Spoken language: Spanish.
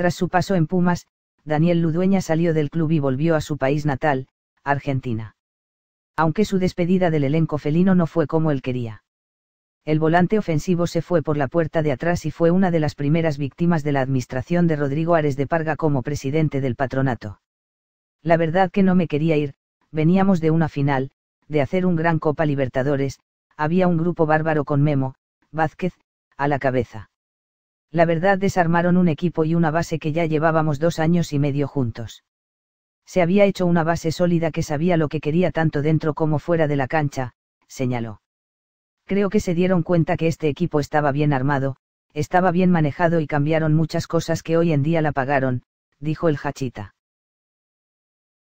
Tras su paso en Pumas, Daniel Ludueña salió del club y volvió a su país natal, Argentina. Aunque su despedida del elenco felino no fue como él quería. El volante ofensivo se fue por la puerta de atrás y fue una de las primeras víctimas de la administración de Rodrigo Ares de Parga como presidente del patronato. La verdad que no me quería ir, veníamos de una final, de hacer un gran Copa Libertadores, había un grupo bárbaro con Memo, Vázquez, a la cabeza la verdad desarmaron un equipo y una base que ya llevábamos dos años y medio juntos. Se había hecho una base sólida que sabía lo que quería tanto dentro como fuera de la cancha, señaló. Creo que se dieron cuenta que este equipo estaba bien armado, estaba bien manejado y cambiaron muchas cosas que hoy en día la pagaron, dijo el Hachita.